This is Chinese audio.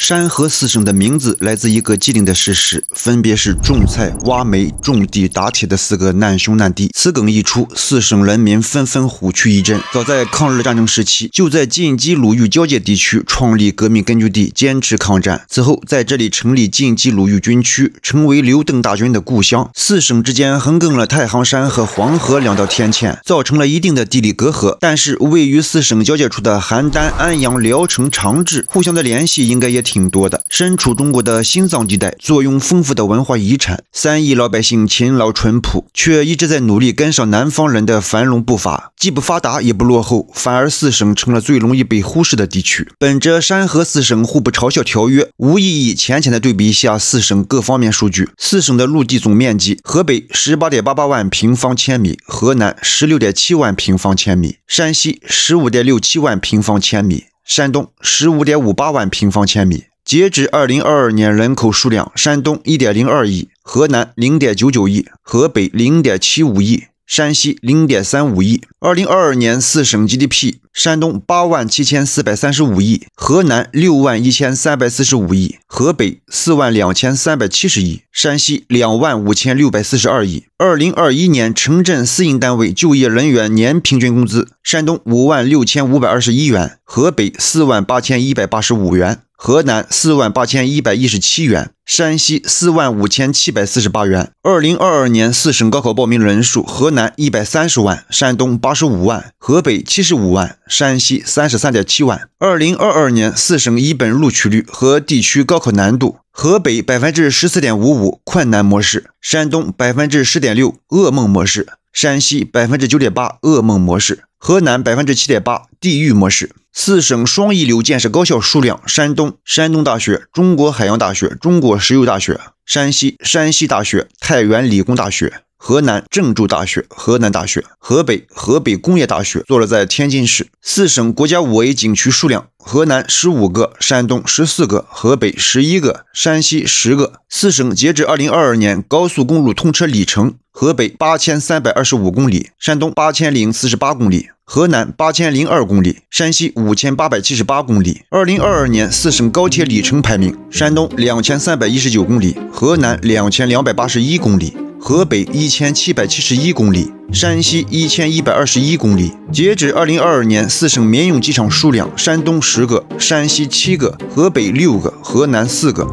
山河四省的名字来自一个既定的事实，分别是种菜、挖煤、种地、打铁的四个难兄难弟。此梗一出，四省人民纷纷虎躯一震。早在抗日战争时期，就在晋冀鲁豫交界地区创立革命根据地，坚持抗战。此后，在这里成立晋冀鲁豫军区，成为刘邓大军的故乡。四省之间横亘了太行山和黄河两道天堑，造成了一定的地理隔阂。但是，位于四省交界处的邯郸、安阳、聊城、长治，互相的联系应该也挺。挺多的。身处中国的心脏地带，坐拥丰富的文化遗产，三亿老百姓勤劳淳朴，却一直在努力跟上南方人的繁荣步伐。既不发达也不落后，反而四省成了最容易被忽视的地区。本着“山河四省互不嘲笑”条约，无意义浅浅的对比一下四省各方面数据：四省的陆地总面积，河北十八点八八万平方千米，河南十六点七万平方千米，山西十五点六七万平方千米，山东十五点五八万平方千米。截止二零二二年人口数量，山东一点零二亿，河南零点九九亿，河北零点七五亿，山西零点三五亿。二零二二年四省 GDP，山东八万七千四百三十五亿，河南六万一千三百四十五亿，河北四万两千三百七十亿，山西两万五千六百四十二亿。二零二一年城镇私营单位就业人员年平均工资，山东五万六千五百二十一元，河北四万八千一百八十五元。河南四万八千一百一十七元，山西四万五千七百四十八元。二零二二年四省高考报名人数：河南一百三十万，山东八十五万，河北七十五万，山西三十三点七万。二零二二年四省一本录取率和地区高考难度：河北百分之十四点五五困难模式，山东百分之十点六噩梦模式。山西百分之九点八噩梦模式，河南百分之七点八地狱模式。四省双一流建设高校数量：山东山东大学、中国海洋大学、中国石油大学；山西山西大学、太原理工大学。河南郑州大学、河南大学、河北河北工业大学坐落在天津市。四省国家五 A 景区数量：河南十五个，山东十四个，河北十一个，山西十个。四省截至二零二二年高速公路通车里程：河北八千三百二十五公里，山东八千零四十八公里，河南八千零二公里，山西五千八百七十八公里。二零二二年四省高铁里程排名：山东两千三百一十九公里，河南两千两百八十一公里。河北一千七百七十一公里，山西一千一百二十一公里。截止二零二二年，四省民用机场数量：山东十个，山西七个，河北六个，河南四个。